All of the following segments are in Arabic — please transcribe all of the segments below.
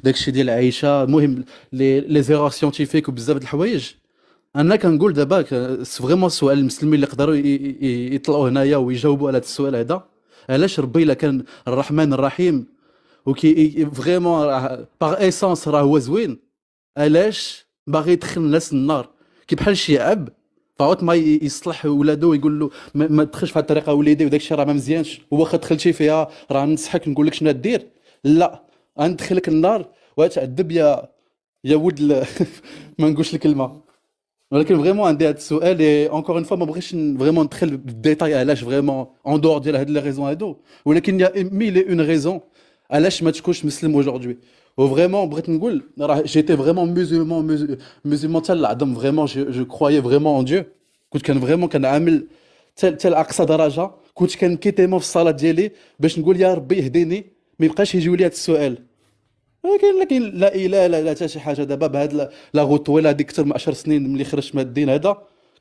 وداكشي ديال عائشه المهم لي زيرور سيانتيفيك وبزاف د الحوايج انا كنقول دابا فريمون السؤال المسلمين اللي يقدروا يطلعوا هنايا ويجاوبوا على هذا السؤال هذا علاش ربي الا كان الرحمن الرحيم وكي فريمون باغ ايسونس راه هو زوين علاش باغي يدخل الناس النار كي بحال شي عب فاوت ما يصلح ولادو ويقول له ما تدخلش في هذه الطريقه وليدي وداك الشيء راه ما مزيانش واخا دخلتي فيها راه ننصحك نقول لك شنو دير لا غندخلك النار وتعذب يا يا ولد ما نقولش الكلمه ولكن فريمون عندي هذا السؤال اي اونكور اون فوا ما بغيتش فريمون ندخل بالديتاي علاش فريمون اون دور ديال هاد لي ريزون هادو ولكن يا ميل اون ريزون علاش ما تكونش مسلم و وفريمون بغيت نقول راه جيتي فريمون مسلمون مسلمون حتى العظم فريمون جو كرويي فريمون ان ديو كنت كان فريمون كنعامل حتى لاقصى درجه كنت كنكيتيمون في الصلاه ديالي باش نقول يا ربي اهديني ما يبقاش يجيو لي هذا السؤال ولكن لكن لا اله لا لا حتى شي حاجه دابا بهاد لا طويله هذيك اكثر من 10 سنين ملي خرجت من الدين هذا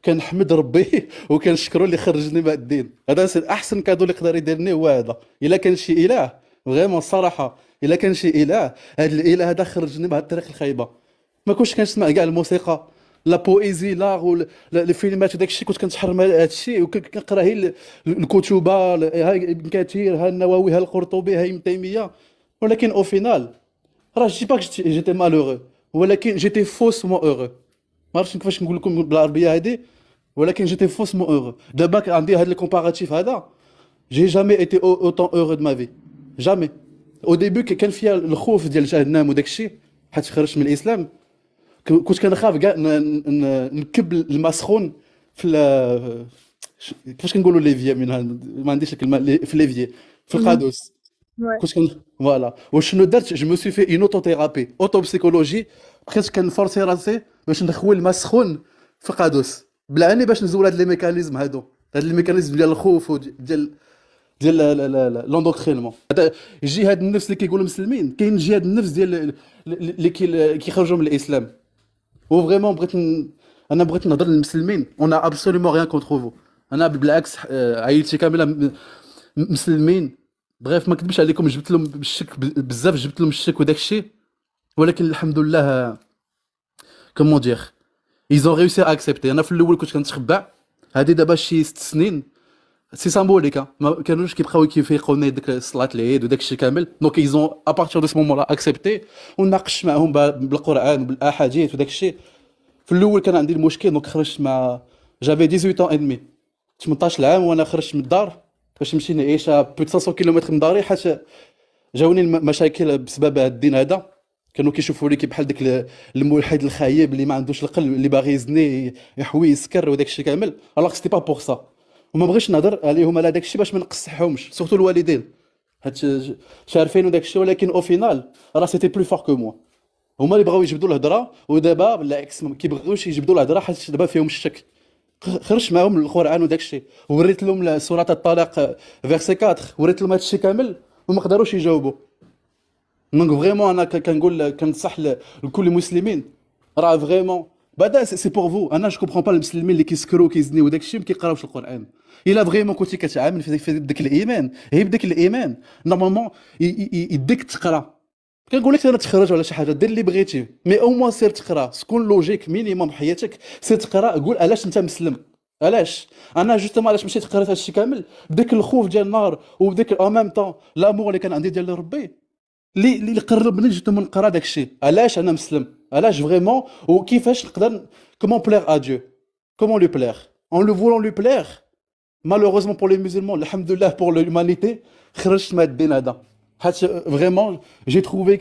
كنحمد ربي وكنشكرو اللي خرجني من الدين هذا احسن كادو اللي يقدر يديرني هو هذا الا كان شي اله فريمون الصراحه الا كان شي اله هذا الاله هذا خرجني بهاد الطريق الخايبه ما كنتش كنسمع كاع الموسيقى لا بويزي لا الفيلمات وداك الشيء كنت كنتحرم هذا الشيء وكنقرا هي الكتب ها ابن كثير ها النووي ها القرطبي ها ابن تيميه ولكن او فينال Je sais pas que j'étais malheureux, mais j'étais faussement heureux. Marche ne sais pas comment vous le dire en arabe, mais j'étais faussement heureux. Depuis que j'ai eu ce comparatif, je j'ai jamais été autant heureux de ma vie. Jamais. Au début, j'avais peur que les gens n'aient rien à voir avec moi, parce que je n'étais pas d'accord avec l'islam. J'avais peur que j'allais tomber dans le... Comment euh, est-ce qu'on dit ça en léviére Je ne pas comment on dit ça en léviére. Dans le hados. Mhm. Voilà. Je me suis fait une autothérapie, autopsychologie, presque une force rassée, mais je suis le masron, فقادوس بلا باش نزول هاد لي ميكانيزم هادو هاد ديال الخوف ديال يجي هاد النفس اللي كيقولوا كاين النفس ديال اللي كيخرجوا من الاسلام بغيت انا بغيت نهضر للمسلمين انا بالعكس musulmans. بغيف ما نكذبش عليكم جبت لهم الشك بزاف جبت لهم الشك وداك الشيء ولكن الحمد لله كومون دير ايزون ريوسي اكسبتي انا في الاول كنت كنتخبع هادي دابا شي ست سنين سي سامبوليك ما كانوش كيبقاو كيفيقوا لنا ديك صلاه العيد وداك الشيء كامل دونك ايزون ابارتيغ دو سو مومون اكسبتي وناقشت معاهم بالقران وبالاحاديث وداك الشيء في الاول كان عندي المشكل دونك خرجت مع جافي 18 اون et 18 عام وانا خرجت من الدار فاش مشي نعيش بو 500 كيلومتر من داري حيت جاوني المشاكل بسبب هاد الدين هذا كانوا كيشوفوا لي بحال داك الملحد الخايب اللي ما عندوش القلب اللي باغي يزني يحوي يسكر وداك الشيء كامل الوغ سيتي با بور سا وما بغيتش نهضر عليهم على داك الشيء باش ما نقصحهمش سورتو الوالدين حيت شارفين وداك الشيء ولكن او فينال راه سيتي بلو فور كو موا هما اللي بغاو يجبدوا الهضره ودابا بالعكس ما كيبغيوش يجبدوا الهضره حيت دابا فيهم الشك خرجت معاهم القران وداك الشيء وريت لهم سوره الطلاق فيرسي 4 وريت لهم هذا الشيء كامل وما قدروش يجاوبوا دونك فريمون انا كنقول كنصح لكل المسلمين راه فريمون بعدا سي بور فو انا جو كومبرون با المسلمين اللي كيسكروا كيزنيو داك الشيء ما كيقراوش القران الا فريمون كنتي كتعامل في داك الايمان هي بداك الايمان نورمالمون يديك تقرا كنقول لك انا تخرج على شي حاجه دير اللي بغيتي مي او موان سير تقرا سكون لوجيك مينيموم حياتك سير تقرا قول علاش انت مسلم علاش انا جوستوم علاش مشيت قريت هادشي كامل بداك الخوف ديال النار وبداك او ميم طون لامور اللي كان عندي ديال ربي اللي اللي قربني من نقرا داكشي علاش انا مسلم علاش فريمون وكيفاش نقدر كومون بلير ا ديو كومون لو بلير اون لو فولون لو بلير مالوروزمون بور لي مسلمون الحمد لله بور لومانيتي خرجت من الدين هذا فريمون جي تروفي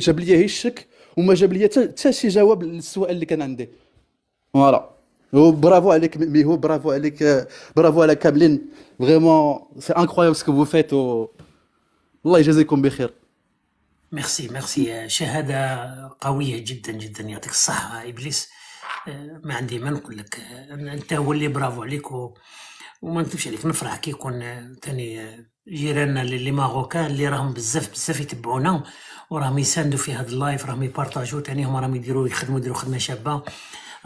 جاب لي الشك وما جاب لي حتى شي جواب للسؤال اللي كان عندي فوالا برافو عليك ميهو برافو عليك برافو على كاملين فريمون سي انكرويابل سكو فو فيت الله يجازيكم بخير ميرسي ميرسي شهادة قوية جدا جدا يعطيك الصحة إبليس ما عندي ما نقول لك أنت هو اللي برافو عليك و... وما نكتبش عليك نفرح كي يكون ثاني جيراننا اللي ماروكان اللي راهم بزاف بزاف يتبعونا وراهم يساندوا في هذا اللايف راهم يبارطاجوا تاني هما راهم يديروا يخدموا يديروا خدمه شابه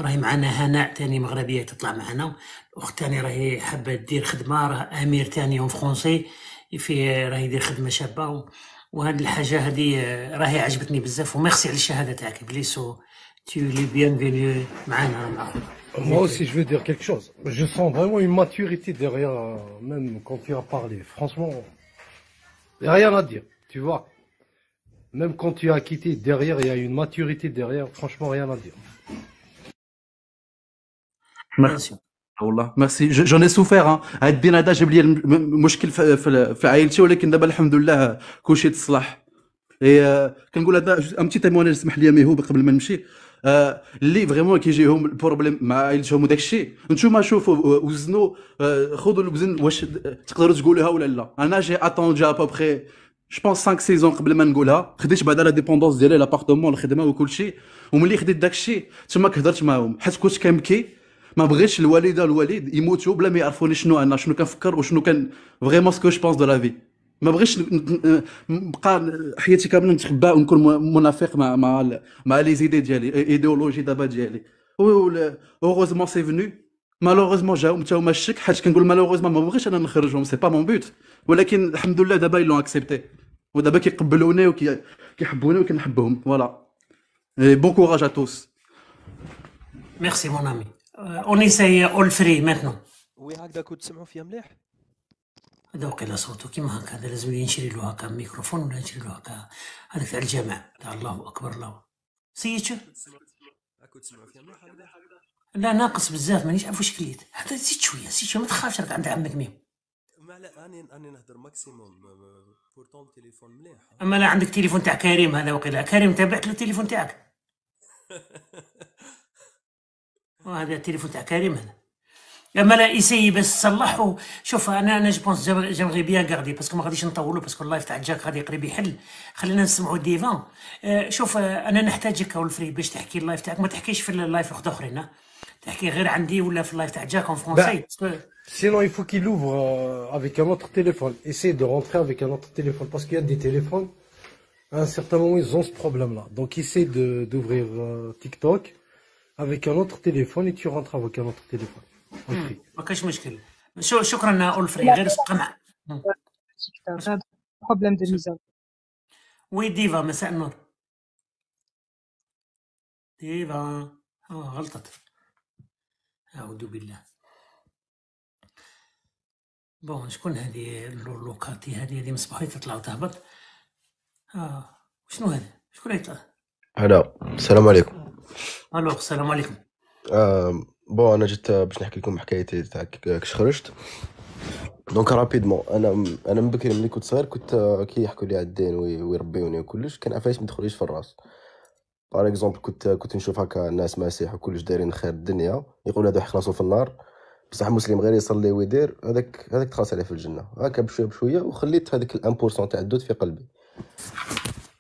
راهي معنا هناء تاني مغربيه تطلع معنا اخت تاني راهي حابه دير خدمه راه امير تاني اون فرونسي في راهي يدير خدمه شابه وهاد الحاجه هذه آه، راهي عجبتني بزاف وميرسي على الشهاده تاعك بليسو tu es bienvenu. Moi aussi, je veux dire quelque chose. Je sens vraiment une maturité derrière, même quand tu as parlé. Franchement, il n'y a rien à dire, tu vois. Même quand tu as quitté, derrière, il y a une maturité derrière. Franchement, rien à dire. Merci. J'en ai souffert. سوفير ها هاد بينادا جاب لي المشكل à في, في عائلتي le دابا الحمد Et كلشي تصلح كنقول هذا ام تي avant اللي فريمون كيجيهم البروبليم مع عائلتهم وداك الشيء انتم شوفوا وزنوا خذوا الوزن واش تقدروا تقولوها ولا لا انا جي اتوندي ابوبخي جو بونس 5 سيزون قبل ما نقولها خديت بعدا لا ديبوندونس ديالي لابارتومون الخدمه وكل شيء وملي خديت داك الشيء تما كهدرت معاهم حيت كنت كنبكي ما بغيتش الوالده والوالد يموتوا بلا ما يعرفوني شنو انا شنو كنفكر وشنو كان فريمون سكو جو بونس دو لا في ما بغيتش نبقى حياتي كامله نتخبى ونكون منافق مع مع مع لي زيدي ديالي ايديولوجي دابا ديالي اوغوزمون سي فينو مالوغوزمون جاو حتى هما الشك حيت كنقول مالوغوزمون ما بغيتش انا نخرجهم سي با مون بوت ولكن الحمد لله دابا يلون اكسبتي ودابا كيقبلوني وكيحبوني وكنحبهم فوالا بون كوراج ا توس ميرسي مون امي اون ايساي اول فري ميتنو وي هكذا كنت تسمعوا فيا مليح ذوق لا صوته هكا هذا لازم ينشري له هكا ميكروفون ولا ينشري له هكا هذاك تاع الجمع تاع الله اكبر الله سيد شو لا ناقص بزاف مانيش عارف واش كليت حتى زيد شويه زيد شويه ما تخافش راك عند عمك ميم ما لا اني اني نهضر ماكسيموم بورتون التليفون مليح اما لا عندك تليفون تاع كريم هذا وقيلا كريم تابعت له التليفون تاعك وهذا التليفون تاع كريم هذا ملا ايسيي بس صلحوا شوف انا انا جوبونس جيمري بيان كاردي باسكو ما غاديش نطولوا باسكو اللايف تاع جاك غادي قريب يحل خلينا نسمعوا ديفان شوف انا نحتاجك اول فري باش تحكي اللايف تاعك ما تحكيش في اللايف واحد اخرين تحكي غير عندي ولا في اللايف تاع جاك اون فرونسي bah، Sinon, il faut qu'il ouvre euh, avec un autre téléphone. Essaye de rentrer avec un autre téléphone parce qu'il y a des téléphones. À un certain moment, ils ont ce problème-là. Donc, essaye d'ouvrir euh, TikTok avec un autre téléphone et tu rentres avec un autre téléphone. ما كاينش مشكل شو شكرا اولفري غير قمع بروبليم دو ميزان وي ديفا مساء النور ديفا اه غلطت اعوذ بالله بون شكون هذه اللوكاتي هذه هذه مصباحي تطلع وتهبط اه شنو هذا شكون يطلع هلا السلام عليكم الو السلام عليكم آه. بون انا جيت باش نحكي لكم حكايتي تاع كش خرجت دونك رابيدمون انا انا من بكري ملي كنت صغير كنت كي يحكوا لي على الدين ويربيوني وكلش كان عفايس ما تدخليش في الراس بار اكزومبل كنت كنت نشوف هكا ناس مسيح وكلش دايرين خير الدنيا يقول هذا يخلصوا في النار بصح مسلم غير يصلي ويدير هذاك هذاك تخلص عليه في الجنه هكا بشويه بشويه وخليت هذاك الان بورسون تاع الدود في قلبي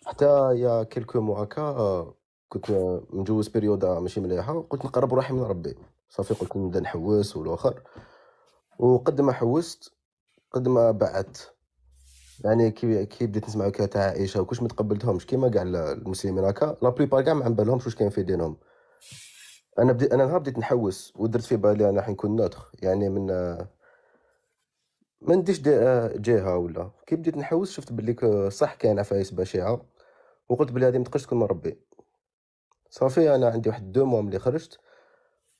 حتى يا كلكو مو هكا كنت مجوز بيريودا ماشي مليحه قلت نقرب روحي من ربي صافي قلت نبدا نحوس والاخر وقد ما حوست قد ما بعدت يعني كي كي بديت نسمع هكا تاع عائشه وكلش ما تقبلتهمش كيما كاع المسلمين هكا لا بليبار كاع ما عم بالهمش واش كاين في دينهم انا بدي انا نهار بديت نحوس ودرت في بالي انا حنكون نوتخ يعني من ما نديش جهه ولا كي بديت نحوس شفت بلي صح كاين عفايس بشعه وقلت بلي هذه ما تقدرش تكون من ربي صافي انا عندي واحد دو موم اللي خرجت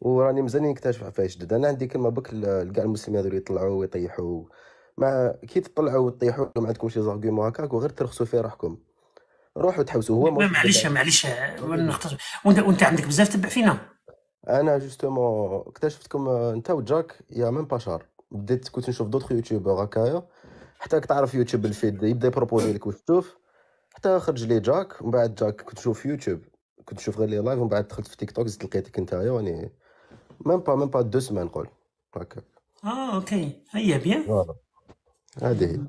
وراني مازال نكتشف عفاش جدد انا عندي كلمه بك لكاع المسلمين هذو يطلعوا ويطيحوا مع كي تطلعوا وتطيحوا ما عندكمش لي زارغيومون هكاك وغير ترخصوا في روحكم روحوا تحوسوا هو معليش معليش وانت وانت عندك بزاف تبع فينا انا جوستومون اكتشفتكم انت وجاك يا ميم با شهر بديت كنت نشوف دوطخ يوتيوبر هكايا حتى تعرف يوتيوب الفيد يبدا يبروبوزي لك واش تشوف حتى خرج لي جاك ومن بعد جاك كنت نشوف يوتيوب كنت نشوف غير لي لايف ومن بعد دخلت في تيك توك زدت لقيتك انت يعني ميم با ميم با دو سمان نقول هكا اه اوكي هيا بيان هذه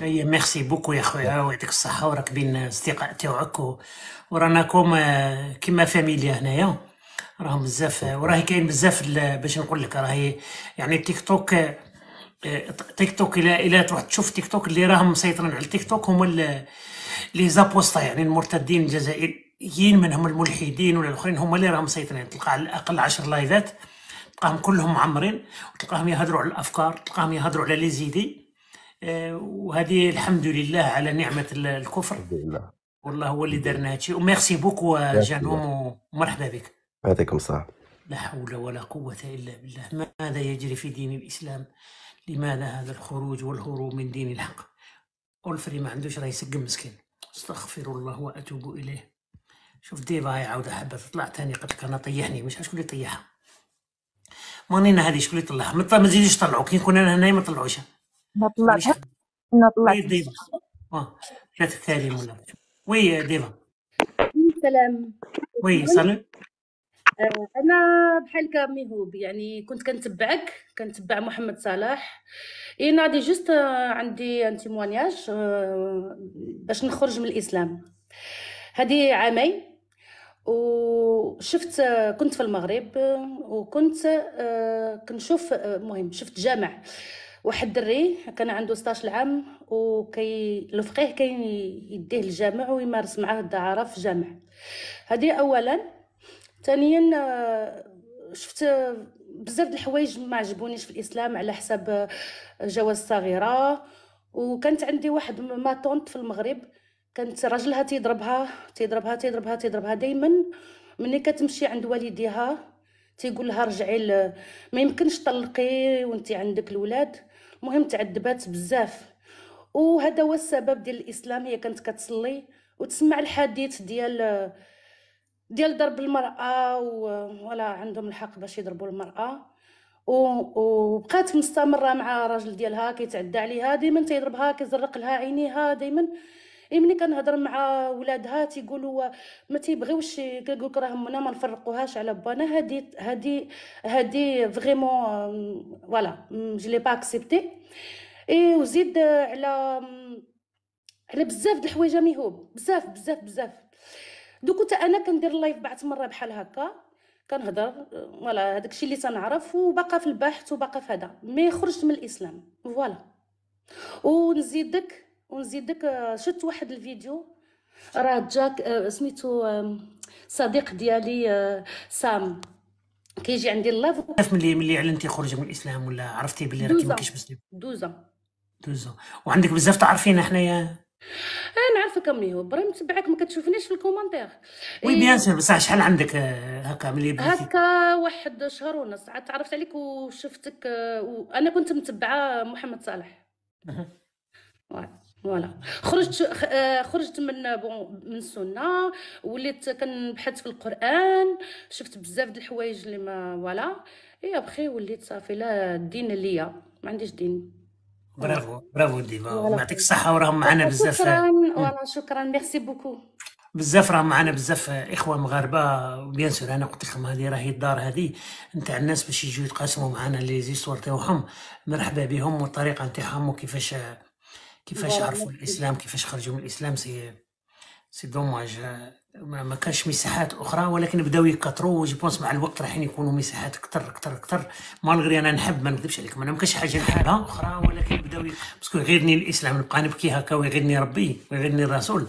هي هيا ميرسي بوكو يا خويا ويعطيك الصحه وراك بين الاصدقاء تاعك ورانا كوم كيما فاميليا هنايا راهم بزاف وراهي كاين بزاف باش نقول لك راهي يعني تيك توك تيك توك الى الى تروح تشوف تيك توك اللي راهم مسيطرين على التيك توك هما لي زابوستا يعني المرتدين الجزائريين يين منهم الملحدين ولا الاخرين هما اللي راهم مسيطرين تلقى على الاقل 10 لايفات تلقاهم كلهم معمرين وتلقاهم يهضروا على الافكار تلقاهم يهضروا على لي زيدي آه، وهذه الحمد لله على نعمه الكفر الحمد لله والله هو اللي دارنا هادشي وميرسي بوكو جانوم ومرحبا بك يعطيكم الصحه لا حول ولا قوة إلا بالله ماذا يجري في دين الإسلام لماذا هذا الخروج والهروب من دين الحق فري ما عندوش راه يسقم مسكين استغفر الله وأتوب إليه شوف ديفا هاي عاوده حبه تطلع تاني قالت لك انا طيحني مش شكون اللي طيحها مانينا هذه شكون اللي طلعها ما تزيدوش طلعوا كي نكون انا هنايا ما طلعوش ما طلعتش ما طلعتش ديفا اه ولا وي ديفا سلام وي سلام آه، انا بحال هوب يعني كنت كنتبعك كنتبع محمد صلاح اي نادي جوست آه، عندي ان تيموانياج آه، باش نخرج من الاسلام هذه عامين وشفت كنت في المغرب وكنت آه، كنشوف آه، مهم شفت جامع واحد الدري كان عنده 16 عام وكي الفقيه كاين يديه الجامع ويمارس معاه الدعاره في جامع هذه اولا ثانيا آه، شفت بزاف د الحوايج ما عجبونيش في الاسلام على حساب جواز صغيره وكانت عندي واحد ما طونت في المغرب كانت راجلها تيضربها تيضربها تيضربها تيضربها دائما ملي كتمشي عند والديها تيقول لها رجعي ل... ما يمكنش طلقي وانت عندك الولاد المهم تعذبات بزاف وهذا هو السبب ديال الاسلام هي كانت كتصلي وتسمع الحديث ديال ديال ضرب المراه ولا عندهم الحق باش يضربوا المراه وبقات مستمره مع الراجل ديالها كيتعدى عليها دائما تيضربها كيزرق لها عينيها دائما اي ملي كنهضر مع ولادها تيقولوا ما تيبغيوش لك راه منا ما نفرقوهاش على بانا هادي هادي هادي فريمون فوالا جي لي با اكسبتي اي وزيد على على بزاف د الحوايج ميهوب بزاف بزاف بزاف دوك حتى انا كندير اللايف بعد مره بحال هكا كنهضر فوالا هذاك الشيء اللي تنعرف وباقا في البحث وباقا في هذا مي خرجت من الاسلام فوالا ونزيدك ونزيدك آه، شفت واحد الفيديو راه جاك آه، سميتو صديق ديالي آه، سام كيجي عندي اللايف كيف ملي ملي علنتي خروجك من الاسلام ولا عرفتي بلي راكي ما كاينش مسلم دوزا دوزا وعندك بزاف تعرفينا حنايا انا نعرفك امي هو برا متبعك ما كتشوفنيش في الكومنتير وي إيه. بيان سير بصح شحال عندك هكا ملي بديتي هكا واحد شهر ونص عاد تعرفت عليك وشفتك وانا كنت متبعه محمد صالح فوالا خرجت آه، خرجت من بون من السنه وليت كنبحث في القران شفت بزاف د الحوايج اللي ما فوالا اي ابخي وليت صافي لا الدين ليا ما عنديش دين برافو برافو ديما يعطيك الصحه وراهم معنا بزاف شكرا فوالا شكرا ميرسي بوكو بزاف راه معنا بزاف اخوه مغاربه بيان سور انا قلت لكم هذه راهي الدار هذه نتاع الناس باش يجيو يتقاسموا معنا لي زيستوار تاعهم مرحبا بهم والطريقه نتاعهم وكيفاش كيفاش عرفوا الاسلام كيفاش خرجوا من الاسلام سي سي دوماج ما كانش مساحات اخرى ولكن بداو يكثروا وجي بونس مع الوقت راحين يكونوا مساحات اكثر اكثر اكثر مالغري انا نحب ما نكذبش عليكم انا ما كانش حاجه نحبها اخرى ولكن بداو باسكو يغيرني الاسلام نبقى نبكي هكا ويغيرني ربي ويغيرني الرسول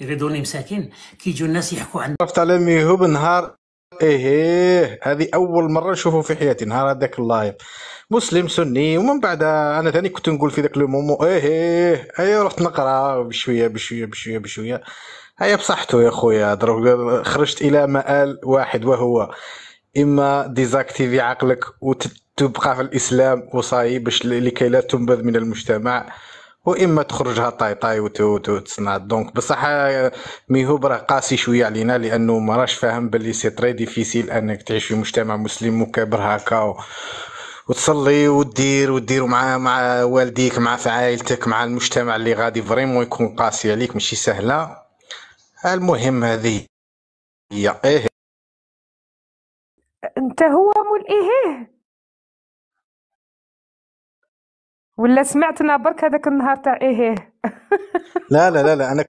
يغيروني مساكين كيجوا الناس يحكوا عن عرفت على ميهوب نهار ايه هذه اول مره نشوفه في حياتي نهار هذاك اللايف مسلم سني ومن بعد انا ثاني كنت نقول في ذاك لو مومون ايه ايه أيوة، رحت نقرا بشويه بشويه بشويه بشويه هيا بصحته يا خويا خرجت الى مآل واحد وهو اما ديزاكتيفي عقلك وتبقى في الاسلام وصاي باش لكي لا تنبذ من المجتمع واما تخرجها طاي طاي وتصنع دونك بصح آه، ميهوب راه قاسي شويه علينا لانه ما راش فاهم باللي سي تري ديفيسيل انك تعيش في مجتمع مسلم مكبر هكا وتصلي ودير ودير مع مع والديك مع عائلتك مع المجتمع اللي غادي فريمون يكون قاسي عليك ماشي سهله المهم هذه هي ايه انت هو مول ايه ولا سمعتنا برك هذاك النهار تاع ايه, إيه. لا لا لا لا انا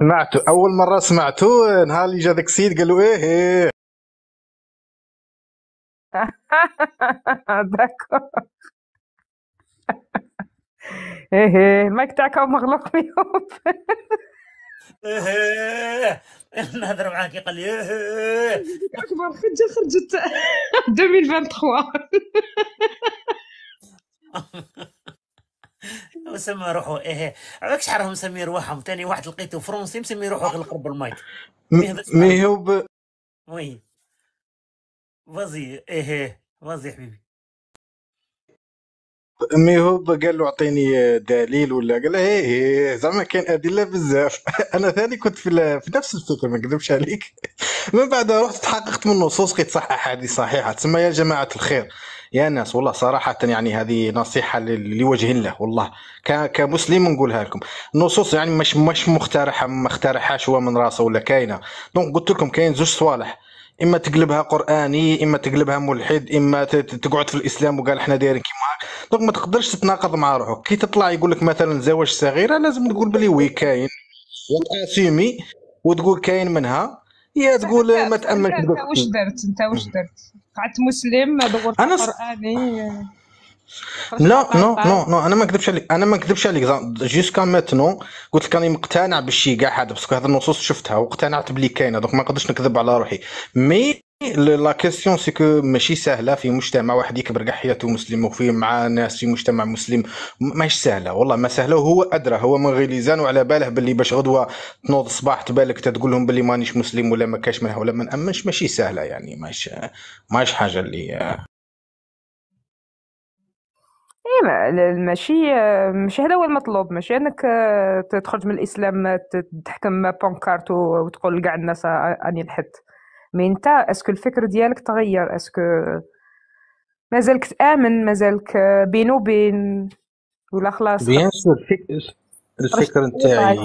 سمعته اول مره سمعته نهار اللي جا ذاك السيد قال له ايه, إيه. داكور إيه،, ايه المايك تاعك مغلق اليوم ايه, إيه. نهضر معاك قال لي ايه اكبر خرجه خرجت 2023 وسمى روحو ايه علاك شحال راهم مسمي رواحهم ثاني واحد لقيته فرونسي مسمي روحو غير قرب المايك إيه، مي هو وي فازي ايه فازي حبيبي مي هوب قال له اعطيني دليل ولا قال له ايه ايه زعما كان ادله بزاف انا ثاني كنت في, في نفس الفكره ما نكذبش عليك من بعد رحت تحققت من النصوص كي صح احاديث صحيحه تسمى يا جماعه الخير يا ناس والله صراحة يعني هذه نصيحة لوجه الله والله كمسلم نقولها لكم النصوص يعني مش مش مخترحة ما اخترحهاش هو من راسه ولا كاينة دونك قلت لكم كاين زوج صوالح اما تقلبها قراني اما تقلبها ملحد اما تقعد في الاسلام وقال احنا دايرين كيما دونك ما تقدرش تتناقض مع روحك كي تطلع يقول لك مثلا زواج صغيره لازم تقول بلي وي كاين وتاسيمي وتقول كاين منها يا تقول ما تامنش انت واش درت انت واش درت قعدت مسلم دورت قراني لا نو نو نو انا ما نكذبش عليك انا ما نكذبش عليك جيسكا ماتنو قلت لك راني مقتنع بالشيء كاع هذا باسكو هذه النصوص شفتها واقتنعت بلي كاينه دونك ما نقدرش نكذب على روحي مي لا كيسيون سيكو ماشي سهله في مجتمع واحد يكبر كاع حياته مسلم وفي مع ناس في مجتمع مسلم ماهيش سهله والله ما سهله وهو ادرى هو من غير ليزان وعلى باله باللي باش غدوه تنوض الصباح تبالك تقول لهم باللي مانيش مسلم ولا ما كاش منها ولا ما نامنش ماشي سهله يعني ماهيش ماهيش حاجه اللي ايه ما- ماشي ماشي هذا هو المطلوب ماشي انك آه، تخرج من الاسلام تحكم بانكارت وتقول لكاع الناس آه، اني الحد مي انت اسكو الفكر ديالك تغير اسكو مازالك تامن مازالك آه، بينو وبين ولا خلاص بيان سور الفكر نتاعي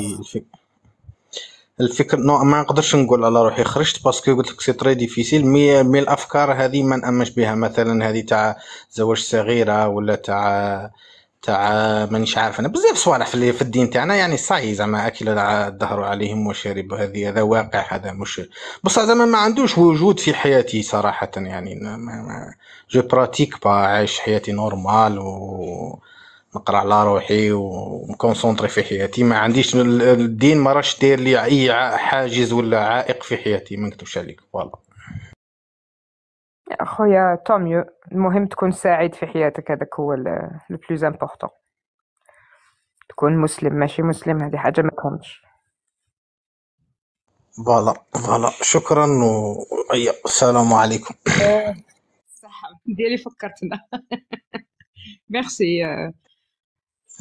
الفكر نو ما نقدرش نقول على روحي خرجت باسكو قلت لك سي تري ديفيسيل مي مي الافكار هذه ما نامنش بها مثلا هذه تاع زواج صغيره ولا تاع تاع مانيش عارف انا بزاف صوالح في, الدين تاعنا يعني صاي زعما اكل الدهر عليهم وشرب هذه هذا واقع هذا مش بصح زعما ما عندوش وجود في حياتي صراحه يعني ما ما جو براتيك با عايش حياتي نورمال و نقرا على روحي ومكونسونطري في حياتي ما عنديش الدين ما راش داير لي اي حاجز ولا عائق في حياتي ما نكتبش عليك فوالا اخويا توميو المهم تكون سعيد في حياتك هذاك هو لو بلوز امبورطون تكون مسلم ماشي مسلم هذه حاجه ما تهمش فوالا فوالا شكرا و السلام عليكم صح ديالي فكرتنا ميرسي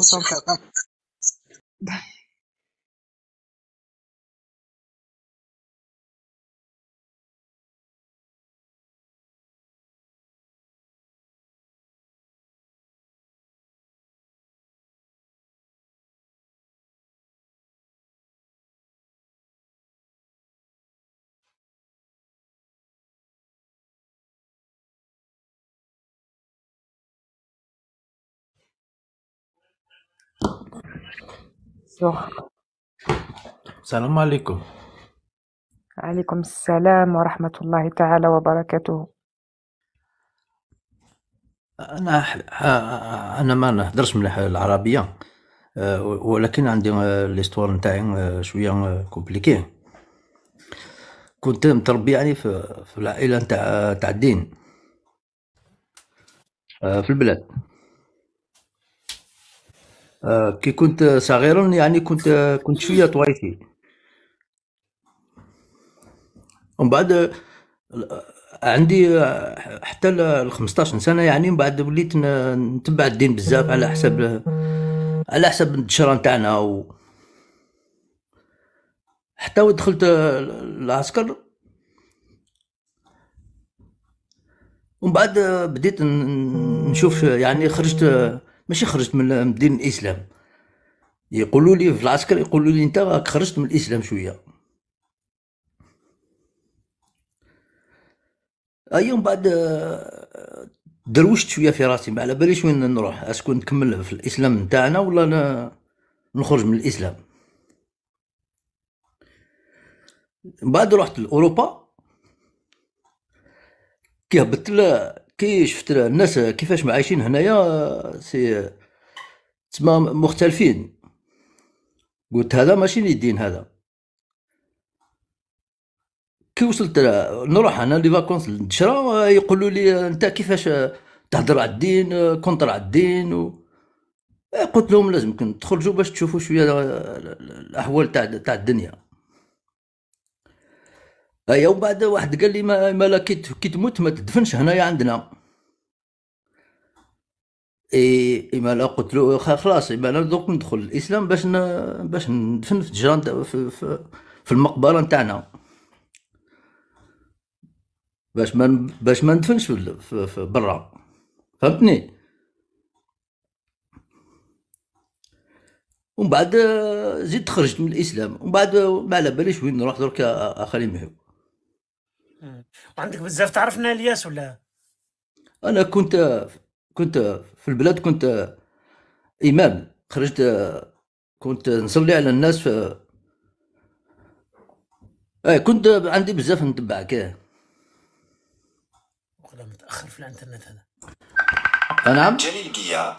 On s'en السلام عليكم عليكم السلام ورحمة الله تعالى وبركاته انا ح... ح... انا ما نهدرش مليح العربيه أه، ولكن عندي أه، ليستوار نتاعي أه، شويه كومبليكي كنت متربي يعني في, في العائله نتاع تاع الدين في البلاد آه، كي كنت صغيرا يعني كنت كنت شويه طويتي ومن بعد عندي حتى ل 15 سنه يعني من بعد وليت نتبع الدين بزاف على حسب على حسب النشره نتاعنا و حتى ودخلت العسكر ومن بعد بديت نشوف يعني خرجت ماشي خرجت من دين الاسلام يقولوا لي في العسكر يقولوا لي انت راك خرجت من الاسلام شويه ايا أيوة، بعد آه، دروشت شويه في راسي ما على باليش وين نروح اسكون نكمل في الاسلام نتاعنا ولا أنا نخرج من الاسلام بعد رحت لاوروبا كي هبطت كي شفت الناس كيفاش عايشين هنايا سي تما مختلفين قلت هذا ماشي الدين هذا كي وصلت نروح انا لي فاكونس للنشرة يقولوا لي انت كيفاش تهضر على الدين كونتر على الدين و... إيه، قلت لهم لازم تخرجوا باش تشوفوا شويه الاحوال تاع تاع الدنيا ايا أيوة، ومن بعد واحد قال لي ما, لا كي تموت ما تدفنش هنايا عندنا اي ما لا قلت له خلاص اما انا دوك ندخل الاسلام باش ن... باش ندفن في الجيران في, في, في المقبره نتاعنا باش ما باش ما ندفنش في, في, في برا فهمتني ومن بعد آه، زدت خرجت من الاسلام ومن بعد ما على باليش وين نروح درك اخلي مهو وعندك بزاف تعرفنا الياس ولا انا كنت كنت في البلاد كنت امام خرجت كنت نصلي على الناس ف اي كنت عندي بزاف نتبع كاه ولا متاخر في الانترنت هذا آه، نعم جليل قيا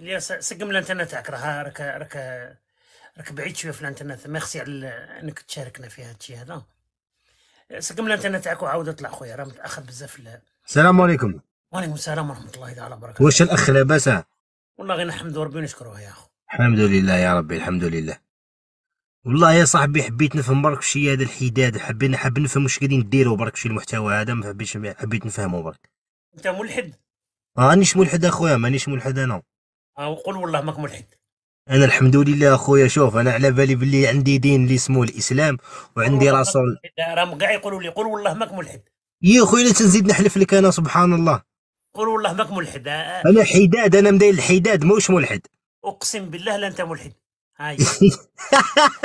الياس سقم الانترنت تاعك راك راك راك بعيد شويه في الانترنت ما يخصي على انك تشاركنا في هذا الشيء هذا سقم الانترنت تاعك وعاود اطلع خويا راه متاخر بزاف السلام عليكم وعليكم السلام ورحمه الله تعالى وبركاته واش الاخ لاباس والله غير نحمد ربي ونشكره يا اخو الحمد لله يا ربي الحمد لله والله يا صاحبي حبيت نفهم برك شي هذا الحداد حبينا حاب نفهم واش قاعدين ديروا برك شي المحتوى هذا ما حبيتش حبيت نفهمه برك انت ملحد رانيش آه، ملحد اخويا مانيش ملحد انا اه وقول والله ماك ملحد انا الحمد لله اخويا شوف انا على بالي باللي عندي دين اللي اسمه الاسلام وعندي رسول راهم كاع يقولوا لي قول والله ماك ملحد يا خويا لا تنزيد نحلف لك انا سبحان الله قول والله ماك ملحد آه. آه. انا حداد انا مداير الحداد موش ملحد اقسم بالله لا انت ملحد هاي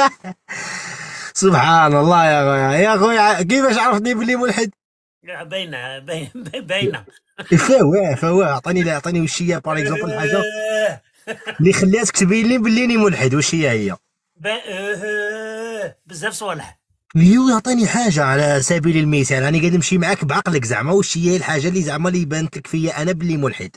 سبحان الله يا خويا يا خويا كيفاش عرفتني بلي ملحد باينه باينه باينه فواه فواه عطاني عطيني وشيه باغ اكزومبل حاجه إيه. اللي خلاتك تبين لي بليني ملحد واش هي هي أه، أه، بزاف صوالح ميو يعطيني حاجه على سبيل المثال راني قاعد نمشي معاك بعقلك زعما واش هي الحاجه اللي زعما اللي بانت لك فيا انا بلي ملحد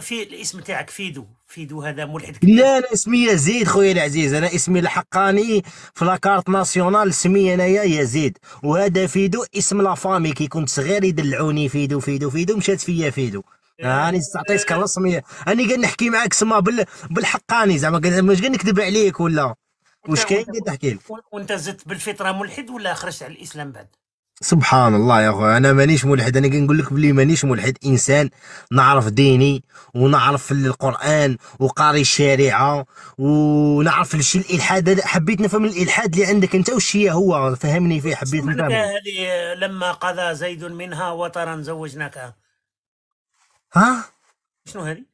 في الاسم تاعك فيدو فيدو هذا ملحد كبير. لا انا اسمي يزيد خويا العزيز انا اسمي الحقاني في لاكارت ناسيونال اسمي انايا يزيد وهذا فيدو اسم لافامي كي كنت صغير يدلعوني فيدو فيدو فيدو مشات فيا فيدو آه، اني إيه. عطيتك الرسميه راني قال نحكي معاك سما بال... بالحقاني زعما مش قال نكذب عليك ولا واش كاين قال تحكي لك وانت زدت بالفطره ملحد ولا خرجت على الاسلام بعد سبحان الله يا اخويا انا مانيش ملحد انا كنقول لك بلي مانيش ملحد انسان نعرف ديني ونعرف القران وقاري الشريعه ونعرف الشيء الالحاد حبيت نفهم الالحاد اللي عندك انت وش هي هو فهمني فيه حبيت نفهم لما قضى زيد منها وطرا زوجناكها Huh? There's no Henny.